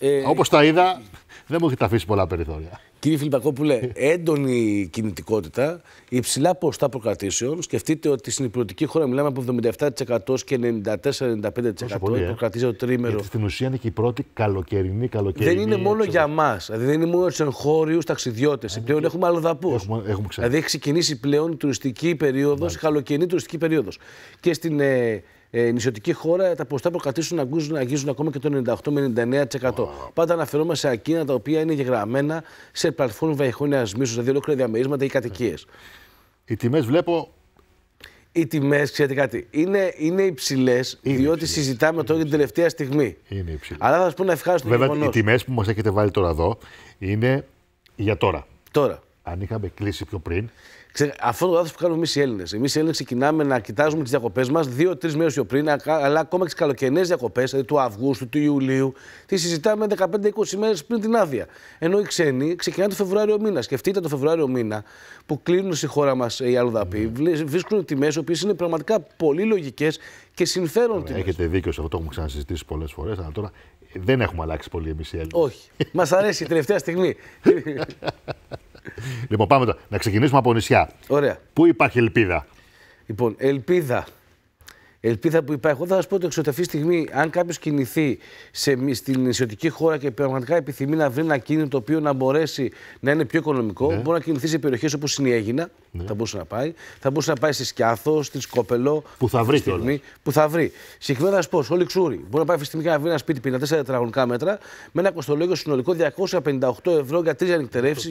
Ε, Όπως τα είδα, δεν μου έχετε αφήσει πολλά περιθώρια. Κύριε Φιλμπακόπουλε, έντονη κινητικότητα, υψηλά ποστά προκρατήσεων. Σκεφτείτε ότι στην υπηρετική χώρα μιλάμε από 77% και 94-95% ε. προκρατήσεων το τρίμερο. Γιατί στην ουσία είναι και η πρώτη καλοκαιρινή καλοκαιρινή. Δεν είναι μόνο για μας. Δηλαδή δεν είναι μόνο του εγχώριους ταξιδιώτες. Ε, πλέον έχουμε αλλοδαπού. Έχουμε, έχουμε δηλαδή έχει ξεκινήσει πλέον τουριστική περίοδος, καλοκαιρινή τουριστική περίοδος. Και στην ε, ε, νησιωτική χώρα τα ποστά προκατήσουν να αγγίζουν, αγγίζουν ακόμα και το 98 με 99%. Πάντα αναφερόμαστε σε εκείνα τα οποία είναι γεγραμμένα σε πλατφόρμα βαϊχόνια μίσου, δηλαδή ολόκληρα διαμερίσματα ή κατοικίες. Οι τιμές βλέπω οι τιμές, ξέρετε κάτι, είναι, είναι υψηλές, διότι συζητάμε τώρα για την τελευταία στιγμή. Είναι υψηλές. Αλλά θα σα πω να ευχάριστο Βέβαια, οι τιμές που μας έχετε βάλει τώρα εδώ είναι για τώρα. Τώρα. Αν είχαμε κλείσει πιο πριν, Ξέρε, αυτό το λάθος που κάνουμε εμείς οι Έλληνες. Εμείς οι Έλληνες ξεκινάμε να κοιτάζουμε τις διακοπές μας δύο-τρει μέρες πιο πριν, αλλά ακόμα και τις καλοκαιρινές διακοπές, δηλαδή του Αυγούστου, του Ιουλίου, τις συζητάμε 15-20 μέρες πριν την άδεια. Ενώ οι ξένοι ξεκινάνε το Φεβρουάριο μήνα. Σκεφτείτε το Φεβρουάριο μήνα που κλείνουν στη χώρα μας ε, οι αλλοδαποί, mm. Ναι. βρίσκουν τιμές οι οποίες είναι πραγματικά πολύ λογικές και συμφέρον Έχετε δίκιο σε αυτό, το έχουμε ξανασυζητήσει πολλές φορές, αλλά τώρα δεν έχουμε αλλάξει πολύ εμείς οι Έλληνες. Όχι. μας αρέσει η τελευταία στιγμή. λοιπόν, πάμε τώρα. Να ξεκινήσουμε από νησιά. Ωραία. Πού υπάρχει ελπίδα. Λοιπόν, ελπίδα ελπίδα που υπάρχει. Εγώ θα σας πω ότι τη στιγμή, αν κάποιος κινηθεί σε, στην νησιωτική χώρα και πραγματικά επιθυμεί να βρει ένα κίνητο το οποίο να μπορέσει να είναι πιο οικονομικό, ναι. μπορεί να κινηθεί σε περιοχές όπως είναι η Έγινα. Ναι. Θα μπορούσε να πάει. Θα μπορούσε να πάει στη Σκιάθο, στη Σκόπελο. Που θα βρει τώρα. Που θα βρει. Συγκεκριμένα θα σας πω, όλοι ξούρι. Μπορεί να πάει αυτή να βρει ένα σπίτι 54 τετραγωνικά μέτρα με ένα κοστολόγιο συνολικό 258 ευρώ για τρεις ανεκτερεύσει.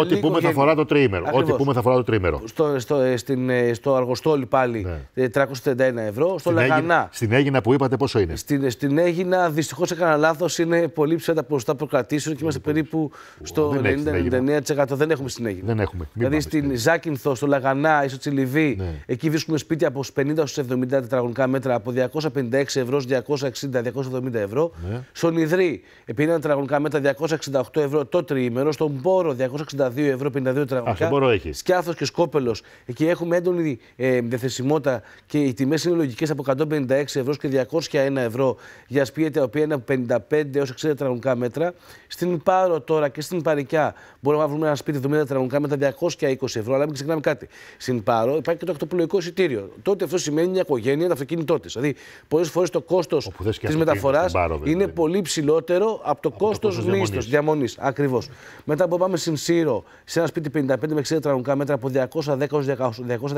Ό,τι πούμε θα φορά το τρίμερο. Ό,τι πούμε θα φορά το τρίμερο. Στο, ε, ε, αργοστόλι πάλι 331 ναι. ε, ευρώ. Στο στην Λαγανά. στην Έγινα που είπατε πόσο είναι. Στην, στην Έγινα δυστυχώς έκανα λάθος. Είναι πολύ ψηλά τα ποσοστά προκρατήσεων και είμαστε περίπου στο 90-99%. Δεν έχουμε στην Έγινα. Δεν έχουμε. δηλαδή στην Ζάκυνθο, στο Λαγανά, ίσω τη ναι. εκεί βρίσκουμε βρίσκουμε από 50 70 τετραγωνικά μέτρα από 256 ευρώ 260-270 ευρώ. Ναι. Στον Ιδρύ, επειδή είναι τετραγωνικά μέτρα 268 ευρώ το τριήμερο. Στον Πόρο 262 ευρώ 52 τετραγωνικά. Σκιάθος και Σκόπελος. Εκεί έχουμε έντονη ε, διαθεσιμότητα και οι τιμές είναι λογικές από 156 ευρώ και 201 ευρώ για σπίτια τα οποία είναι από 55 έω 60 τετραγωνικά μέτρα. Στην Πάρο τώρα και στην Παρικιά μπορούμε να βρούμε ένα σπίτι 70 τετραγωνικά μέτρα 220 ευρώ. Αλλά μην ξεχνάμε κάτι. Στην Πάρο υπάρχει και το ακτοπλοϊκό εισιτήριο. Τότε αυτό σημαίνει μια οικογένεια, δηλαδή, το αυτοκίνητό τη. Δηλαδή, πολλές φορές το κόστος τη μεταφορά είναι ναι. πολύ ψηλότερο από το κόστο μίσθο διαμονή. Ακριβώς. Μετά που πάμε στην Σύρο, σε ένα σπίτι 55 με 60 τετραγωνικά μέτρα από 210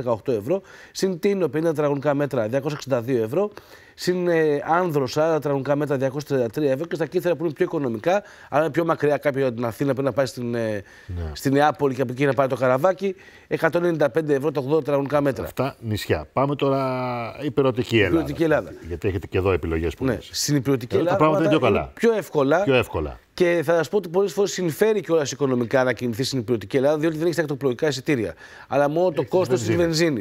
218 ευρώ. Στην Τίνο 50 τετραγωνικά μέτρα μέτρα 262 ευρώ, συν ε, άνδρο 40 τραγωνικά μέτρα 233 ευρώ και στα κύθρα που είναι πιο οικονομικά, αλλά είναι πιο μακριά κάποιο από την Αθήνα πρέπει να πάει στην, ε, ναι. στην Νεάπολη και από εκεί να πάει το καραβάκι, 195 ευρώ τα 80 τραγωνικά μέτρα. Αυτά νησιά. Πάμε τώρα υπηρετική Ελλάδα. Υπηρετική Ελλάδα. Γιατί έχετε και εδώ επιλογές που ναι. Στην υπηρετική ε, Ελλάδα τα πράγματα είναι πιο εύκολα. Πιο εύκολα. Και θα σας πω ότι πολλές φορές συμφέρει κιόλας οικονομικά να κινηθεί στην υπηρετική Ελλάδα, διότι δεν έχεις τα εισιτήρια. Αλλά μόνο το κόστος της βενζίνη.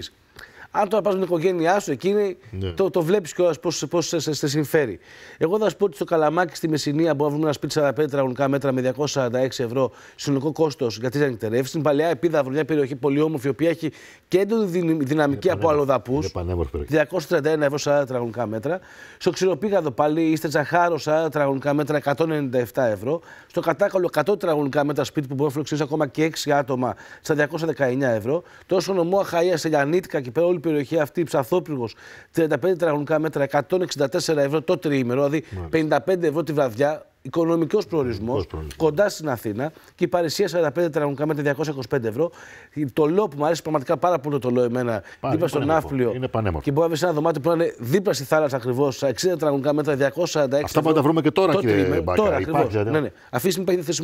Αν τώρα πας με την οικογένειά σου, εκείνη ναι. το, το βλέπεις κιόλας πώς σε, σε, σε, συμφέρει. Εγώ θα σου πω ότι στο καλαμάκι στη Μεσσηνία μπορούμε να βρούμε ένα σπίτι 45 τετραγωνικά μέτρα με 246 ευρώ συνολικό κόστος για τι ανεκτερεύσει. Στην παλαιά επίδαυρο, μια περιοχή πολύ όμορφη, η οποία έχει και έντονη δυναμική από αλλοδαπού. 231 ευρώ 40 τετραγωνικά μέτρα. Στο ξυλοπίγαδο πάλι είστε τζαχάρο 40 τετραγωνικά μέτρα 197 ευρώ. Στο κατάκαλο 100 τετραγωνικά μέτρα σπίτι που μπορεί να ακόμα και 6 άτομα στα 219 ευρώ. Τόσο νομό Αχαία σε Λιανίτικα και πέρα, όλη η περιοχή αυτή, ψαθόπυργο, 35 τετραγωνικά μέτρα, 164 ευρώ το τριήμερο, δηλαδή 55 ευρώ τη βραδιά, οικονομικός προορισμός, κοντά στην Αθήνα και η Παρισία 45 τετραγωνικά μέτρα, 225 ευρώ. Το λό που μου αρέσει πραγματικά πάρα πολύ το λόγο εμένα, δίπλα στο Ναύπλιο. Και μπορεί να βρεις ένα δωμάτιο που να είναι δίπλα στη θάλασσα ακριβώς, 60 τετραγωνικά μέτρα, 246 Αυτά ευρώ. Αυτά τα βρούμε και τώρα, κύριε Μπάκα. ναι, ναι. Αυτή υπάρχει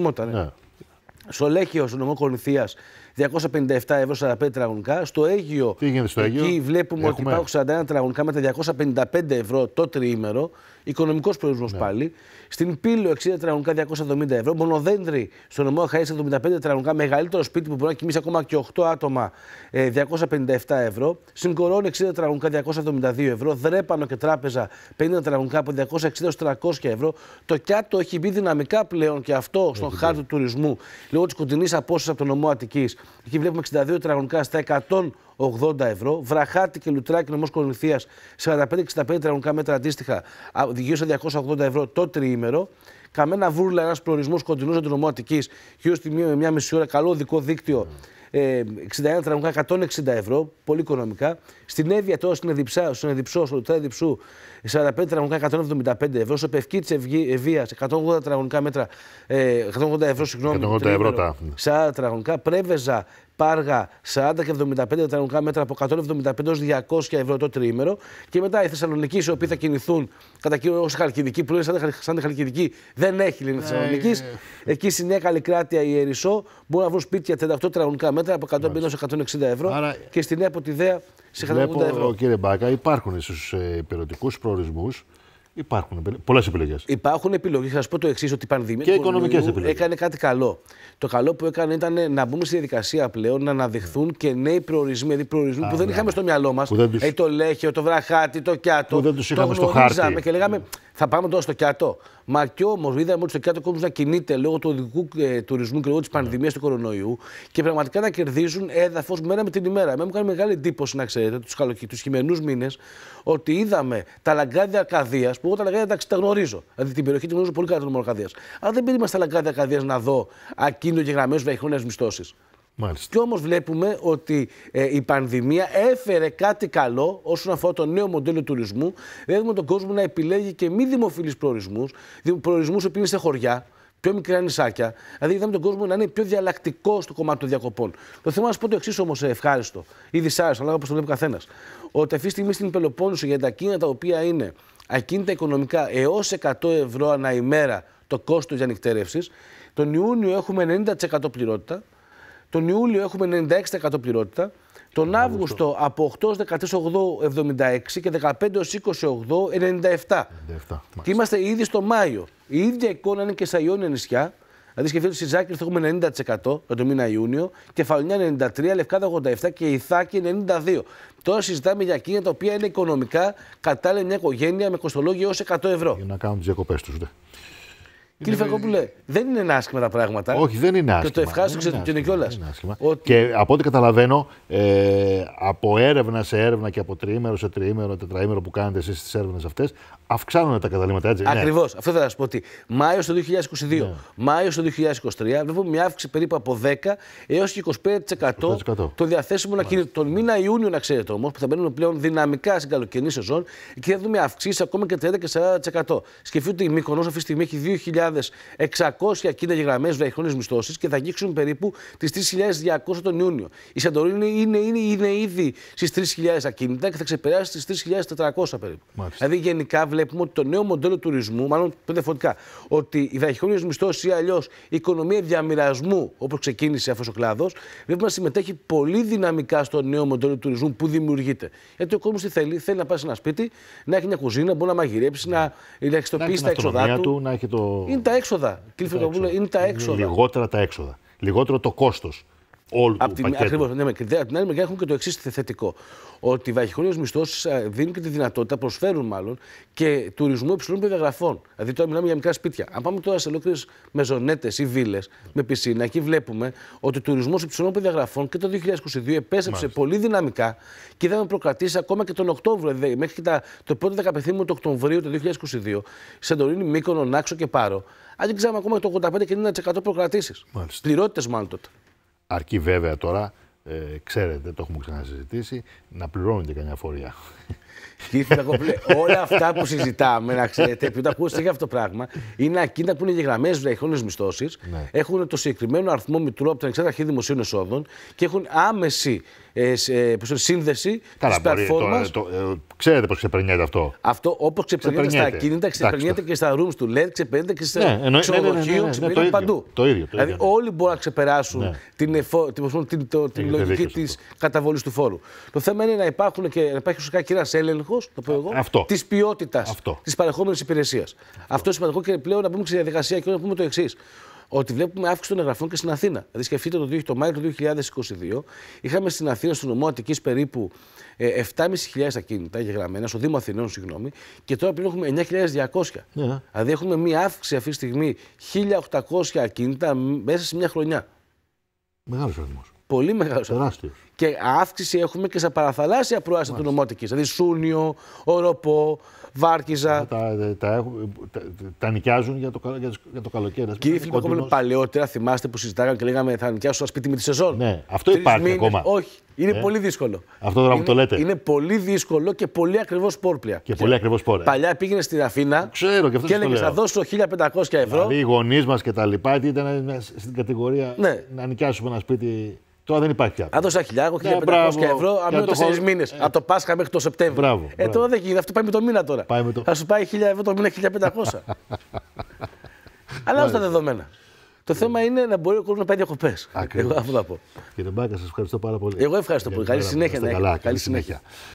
στο Λέχιο, στο νομό κολυθία 257 ευρώ 45 τετραγωνικά. Στο Αίγυο, Τι στο εκεί βλέπουμε ότι υπάρχουν 41 τετραγωνικά με τα 255 ευρώ το τριήμερο. Οικονομικός προορισμός ναι. πάλι. Στην Πύλο, 60 τετραγωνικά, 270 ευρώ. Μονοδέντρη, στο νομό Χαρί, 75 τραγωνικά. Μεγαλύτερο σπίτι που μπορεί να κοιμήσει ακόμα και 8 άτομα, 257 ε, ευρώ. Στην Κορώνη, 60 τετραγωνικά, 272 ευρώ. Δρέπανο και τράπεζα, 50 τετραγωνικά από 260 300 ευρώ. Το Κιάτο έχει μπει δυναμικά πλέον και αυτό στον χάρτη του τουρισμού λόγω της κοντινής απόσταση από τον νομό Αττικής. Εκεί βλέπουμε 62 τετραγωνικά στα 180 ευρώ. Βραχάτη και Λουτράκι, νομός Κορινθίας, 45-65 τετραγωνικά μέτρα αντίστοιχα, γύρω 280 ευρώ το τριήμερο. Καμένα βούρλα, ένας προορισμός κοντινός από τον νομό Αττικής, γύρω στη μία, μία μισή ώρα, καλό οδικό δίκτυο ε, 61 τραγωνικά, 160 ευρώ, πολύ οικονομικά. Στην Εύβοια τώρα στην Εδιψά, στον Εδιψό, στο Τρέδιψου 45 τραγωνικά, 175 ευρώ. Στο Πευκή τη Ευεία, 180 τραγωνικά μέτρα, 180 ε, ευρώ, συγγνώμη. 180 ευρώ τα. 40 τραγωνικά. Πρέβεζα, Πάργα 40 και 75 τετραγωνικά μέτρα από 175 200 ευρώ το τρίμερο Και μετά οι Θεσσαλονικοί, οι οποίοι θα κινηθούν κατά κύριο ω Χαλκιδική, που είναι σαν τη Χαλκιδική, δεν έχει λένε ναι, Θεσσαλονίκης. Εκεί στη Νέα Καλικράτεια, η μπορούν να βρουν σπίτια 38 τετραγωνικά μέτρα. Λιγότερα από 150 έως 160 ευρώ και στη Νέα Ποτιδέα σε 180 ευρώ. Κύριε Μπάκα, υπάρχουν στου ε, υπηρετικούς προορισμούς Υπάρχουν πολλές επιλογές. Υπάρχουν επιλογές. Θα σας πω το εξής: Ότι η πανδημία και επιλογές. έκανε κάτι καλό. Το καλό που έκανε ήταν να μπούμε στη διαδικασία πλέον να αναδειχθούν και νέοι προορισμοί. Δηλαδή προορισμοί που δεν ναι. είχαμε στο μυαλό μας. Τους... Ε, το Λέχιο, το Βραχάτι, το Κιάτο. Που δεν τους είχαμε στο χάρτη. Και λέγαμε, ναι. θα πάμε τώρα στο Κιάτο. Μα και όμως είδαμε ότι στο Κάτω κόμμα να κινείται λόγω του οδικού ε, τουρισμού και λόγω της πανδημίας του κορονοϊού και πραγματικά να κερδίζουν έδαφος μέρα με την ημέρα. Εμένα μου κάνει μεγάλη εντύπωση να ξέρετε τους χειμενού μήνες ότι είδαμε τα λαγκάδια Αρκαδία, που εγώ τα λαγκάδια εντάξει τα γνωρίζω. Δηλαδή την περιοχή τη γνωρίζω πολύ καλά των Αρκαδία. Αλλά δεν περίμενα στα λαγκάδια Αρκαδία να δω ακίνητο και γραμμένε βαχυχρόνε μισθώσεις. Μάλιστα. Και όμως βλέπουμε ότι ε, η πανδημία έφερε κάτι καλό όσον αφορά το νέο μοντέλο τουρισμού. Βλέπουμε τον κόσμο να επιλέγει και μη δημοφιλείς προορισμούς, προορισμούς που είναι σε χωριά, πιο μικρά νησάκια. Δηλαδή είδαμε τον κόσμο να είναι πιο διαλλακτικό στο κομμάτι των διακοπών. Το θέμα να σας πω το εξής όμως ε, ευχάριστο ή δυσάρεστο, αλλά όπως το βλέπει καθένας. Ότι αυτή τη στιγμή στην Πελοπόννησο για τα κίνητα τα οποία είναι ακίνητα οικονομικά έως 100 ευρώ ανά ημέρα το κόστος για τον Ιούνιο έχουμε 90% πληρότητα. Τον Ιούλιο έχουμε 96% πληρότητα. Τον Αύγουστο, από 8 13 76 και 15 έως 28 97. 97 και είμαστε ήδη στο Μάιο. Η ίδια εικόνα είναι και στα Ιόνια νησιά. Δηλαδή σκεφτείτε ότι στη Ζάκη θα έχουμε 90% για το μήνα Ιούνιο, Κεφαλονιά 93, Λευκάδα 87 και Θάκη 92. Τώρα συζητάμε για εκείνα τα οποία είναι οικονομικά κατάλληλα μια οικογένεια με κοστολόγιο έως 100 ευρώ. Για να κάνουν τις διακοπές τους, δε. Κύριε Φακόπουλε, δεν είναι άσχημα τα πράγματα. Όχι, δεν είναι άσχημα. Και το ευχάριστο ξέρετε κιόλα. Ότι... Και από ό,τι καταλαβαίνω, ε, από έρευνα σε έρευνα και από τριήμερο σε τριήμερο, τετραήμερο που κάνετε εσείς τι έρευνες αυτές, αυξάνονται τα καταλήμματα έτσι. Ακριβώ. Ναι. Αυτό θα σα πω ότι Μάιο του 2022, ναι. Μάιο του 2023, βλέπουμε μια αύξηση περίπου από 10 έως και 25%, το διαθέσιμο να ακινήτων. Τον μήνα Ιούνιο, να ξέρετε όμως, που θα μπαίνουν πλέον δυναμικά στην καλοκαιρινή σεζόν και θα δούμε αυξήσεις ακόμα και 30 και 40%. Σκεφτείτε ότι η Μικονό αυτή τη στιγμή έχει 2.000. 3.600 κίνητα γραμμέ βραχυχρόνε μισθώσεις και θα αγγίξουν περίπου τις 3.200 τον Ιούνιο. Η Σαντορίνη είναι, είναι, είναι ήδη στις 3.000 ακίνητα και θα ξεπεράσει τις 3.400 περίπου. Δηλαδή γενικά βλέπουμε ότι το νέο μοντέλο τουρισμού, μάλλον πέντε φορτικά, ότι οι βραχυχρόνε μισθώσεις ή αλλιώς η αλλιώ η διαμοιρασμού διαμοιρασμου όπως ξεκίνησε αυτός ο κλάδος, βλέπουμε να συμμετέχει πολύ δυναμικά στο νέο μοντέλο τουρισμού που δημιουργείται. Γιατί ο κόσμος τι θέλει, θέλει να πάει σε ένα σπίτι, να έχει μια κουζίνα, μπορεί να μαγειρέψει, να ναι. ελαχιστοποιήσει τα εξοδά του. του. Να έχει το είναι τα έξοδα. Κλείφη είναι τα έξοδα. Λιγότερα τα έξοδα. Λιγότερο το κόστος όλου από του την, Ακριβώς, ναι, από άλλη μεριά έχουν και το εξής θετικό. Ότι οι βαχυχρόνιε μισθώσει δίνουν και τη δυνατότητα, προσφέρουν μάλλον, και τουρισμού υψηλών περιγραφών, Δηλαδή τώρα μιλάμε για μικρά σπίτια. Αν πάμε τώρα σε ολόκληρες μεζονέτες ή βίλες με πισίνα, εκεί βλέπουμε ότι ο τουρισμός υψηλών περιγραφών και το 2022 επέστρεψε πολύ δυναμικά και είδαμε προκρατήσει ακόμα και τον Οκτώβριο. Δηλαδή μέχρι και τα, το πρώτο δεκαπεθύμιο του Οκτωβρίου του 2022, Σεντορίνη, Μήκονο, Νάξο και Πάρο, ξέραμε ακόμα το 85 και 90% προκρατήσει. Πληρότητες μάλλον τότε. Αρκεί βέβαια τώρα, ε, ξέρετε, το έχουμε ξανασυζητήσει, να πληρώνετε καμιά φορεία. Και ήθελα εγώ όλα αυτά που συζητάμε, να ξέρετε, επειδή ακούστε για αυτό το πράγμα, είναι ακίνητα που είναι γεγραμμένε βραχυχρόνιε μισθώσεις, ναι. έχουν το συγκεκριμένο αριθμό μητρού από την Αρχή δημοσίων εσόδων και έχουν άμεση ε, ε, σύνδεση τη πλατφόρμα. Ε, ξέρετε πώς ξεπερνιέται αυτό. Αυτό όπως ξεπερνιέται, στα ακίνητα, ξεπερνιέται και στα rooms του LED, ξεπερνιέται και στα ναι, ξενοδοχείο, ξεπερνιέται παντού. δηλαδή όλοι μπορούν να ξεπεράσουν ναι. την, λογική της καταβολής του φόρου. Το θέμα είναι να υπάρχουν και να υπάρχει ουσιαστικά και ένας έλεγχο, το πω εγώ, της ποιότητας της παρεχόμενης υπηρεσίας. Αυτό είναι σημαντικό και πλέον να πούμε στη διαδικασία και να πούμε το εξής ότι βλέπουμε αύξηση των εγγραφών και στην Αθήνα. Δηλαδή, σκεφτείτε το, το Μάιο του 2022, είχαμε στην Αθήνα, στο νομό Αττικής, περίπου 7.500 ε, ακίνητα γεγραμμένα, στο Δήμο Αθηνών, συγγνώμη, και τώρα πλέον έχουμε 9.200. Yeah. Ναι. Δηλαδή, έχουμε μία αύξηση αυτή τη στιγμή 1.800 ακίνητα μέσα σε μια χρονιά. Μεγάλος αριθμός. Πολύ μεγάλος Και αύξηση έχουμε και σε παραθαλάσσια προάστια του νομότικης. Δηλαδή Σούνιο, Οροπό, Βάρκιζα. Ε, τα, ε, τα, τα, τα, νοικιάζουν για το, για το, για το καλοκαίρι. Κύριε παλαιότερα θυμάστε που συζητάγαμε και λέγαμε θα νοικιάσω ένα σπίτι με τη σεζόν. Ναι, αυτό υπάρχει ακόμα. Όχι, είναι ε, πολύ δύσκολο. Αυτό τώρα το λέτε. Είναι πολύ δύσκολο και πολύ ακριβώς πόρπλια Και, πολύ ακριβώς πόρπλια. Παλιά πήγαινε στην Αθήνα Ξέρω, και, έλεγε θα δώσω 1500 ευρώ. Δηλαδή οι γονείς μας και τα λοιπά ήταν στην κατηγορία ναι. να νοικιάσουμε ένα σπίτι Τώρα δεν υπάρχει πια. Αν δώσει ένα χιλιάρικο, 1500 ευρώ, το τέσσερις μήνες. Ε. Από το Πάσχα μέχρι το Σεπτέμβριο. Μπράβο, ε, τώρα δεν γίνεται. Αυτό πάει με το μήνα τώρα. Πάει με το... Θα σου πάει 1000 ευρώ το μήνα 1500. Αλλάζουν τα δεδομένα. Το ναι. θέμα είναι να μπορεί ο κόσμος να πάει διακοπές. Εγώ αυτό θα πω. Κύριε Μπάκα, σας ευχαριστώ πάρα πολύ. Εγώ ευχαριστώ πολύ. Καλή συνέχεια. Καλή συνέχεια.